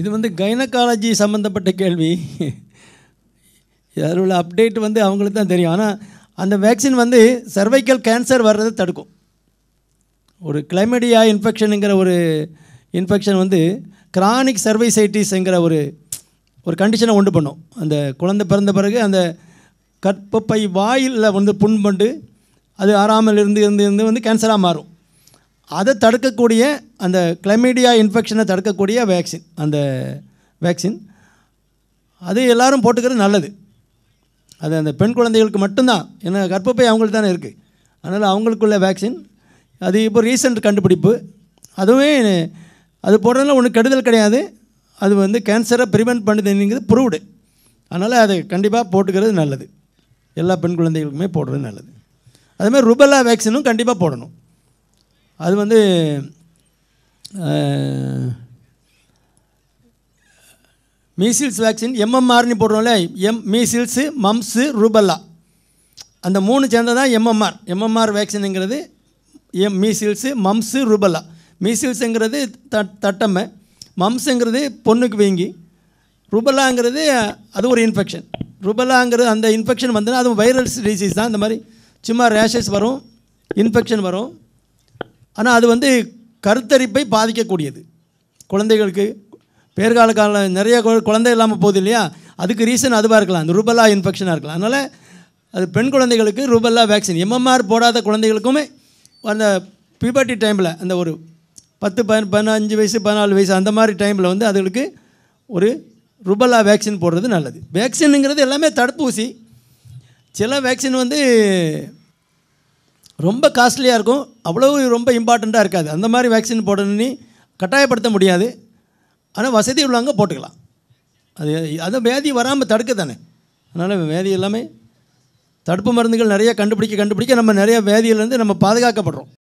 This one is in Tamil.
இது வந்து கைனகாலஜி சம்மந்தப்பட்ட கேள்வி அதில் உள்ள அப்டேட் வந்து அவங்களுக்கு தான் தெரியும் ஆனால் அந்த வேக்சின் வந்து சர்வைக்கல் கேன்சர் வர்றதை தடுக்கும் ஒரு கிளைமேடியா இன்ஃபெக்ஷனுங்கிற ஒரு இன்ஃபெக்ஷன் வந்து கிரானிக் சர்வைசைட்டிஸ்ங்கிற ஒரு ஒரு கண்டிஷனை உண்டு பண்ணும் அந்த குழந்தை பிறந்த பிறகு அந்த கற்பப்பை வாயில் வந்து புண்பண்டு அது ஆறாமல் இருந்து இருந்து இருந்து வந்து கேன்சராக மாறும் அதை தடுக்கக்கூடிய அந்த கிளமீடியா இன்ஃபெக்ஷனை தடுக்கக்கூடிய வேக்சின் அந்த வேக்சின் அது எல்லோரும் போட்டுக்கிறது நல்லது அது அந்த பெண் குழந்தைகளுக்கு மட்டும்தான் ஏன்னா கர்ப்பப்பை அவங்களுக்கு தானே இருக்குது அதனால் அவங்களுக்குள்ள வேக்சின் அது இப்போ ரீசெண்ட் கண்டுபிடிப்பு அதுவே அது போடுறதுனால ஒன்றும் கெடுதல் கிடையாது அது வந்து கேன்சரை ப்ரிவெண்ட் பண்ணுதுங்கிறது ப்ரூவ்டு அதனால் அதை கண்டிப்பாக போட்டுக்கிறது நல்லது எல்லா பெண் குழந்தைகளுக்குமே போடுறது நல்லது அதுமாதிரி ருபெல்லா வேக்சினும் கண்டிப்பாக போடணும் அது வந்து மீசில்ஸ் வேக்சின் எம்எம்ஆர்னு போடுறோம்ல எம் மீசில்ஸு மம்ஸு ரூபல்லா அந்த மூணு சேர்ந்தது தான் எம்எம்ஆர் எம்எம்ஆர் வேக்சினுங்கிறது எம் மீசில்ஸு மம்ஸு ரூபல்லா மீசில்ஸுங்கிறது த தட்டம்மை மம்ஸுங்கிறது பொண்ணுக்கு வீங்கி ருபலாங்கிறது அது ஒரு இன்ஃபெக்ஷன் ருபலாங்கிறது அந்த இன்ஃபெக்ஷன் வந்துன்னா அது வைரல்ஸ் டிசீஸ் தான் இந்த மாதிரி சும்மா ரேஷஸ் வரும் இன்ஃபெக்ஷன் வரும் ஆனால் அது வந்து கருத்தரிப்பை பாதிக்கக்கூடியது குழந்தைகளுக்கு பேர்கால காலம் நிறைய குழந்தை இல்லாமல் போகுது இல்லையா அதுக்கு ரீசன் அதுவாக இருக்கலாம் அந்த ரூபல்லா இன்ஃபெக்ஷனாக இருக்கலாம் அதனால் அது பெண் குழந்தைகளுக்கு ரூபல்லா வேக்சின் எம்எம்ஆர் போடாத குழந்தைகளுக்குமே அந்த பிபர்ட்டி டைமில் அந்த ஒரு பத்து பதினஞ்சு வயசு பதினாலு வயசு அந்த மாதிரி டைமில் வந்து அதுகளுக்கு ஒரு ரூபல்லா வேக்சின் போடுறது நல்லது வேக்சினுங்கிறது எல்லாமே தடுப்பூசி சில வேக்சின் வந்து ரொம்ப காஸ்ட்லியாக இருக்கும் அவ்வளோ ரொம்ப இம்பார்ட்டண்ட்டாக இருக்காது அந்த மாதிரி வேக்சின் போடணும்னு கட்டாயப்படுத்த முடியாது ஆனால் வசதி உள்ளவங்க போட்டுக்கலாம் அது அந்த வியாதி வராமல் தடுக்க தானே அதனால் வியாதி எல்லாமே தடுப்பு மருந்துகள் நிறைய கண்டுபிடிக்க கண்டுபிடிக்க நம்ம நிறைய வியாதியிலேருந்து நம்ம பாதுகாக்கப்படுறோம்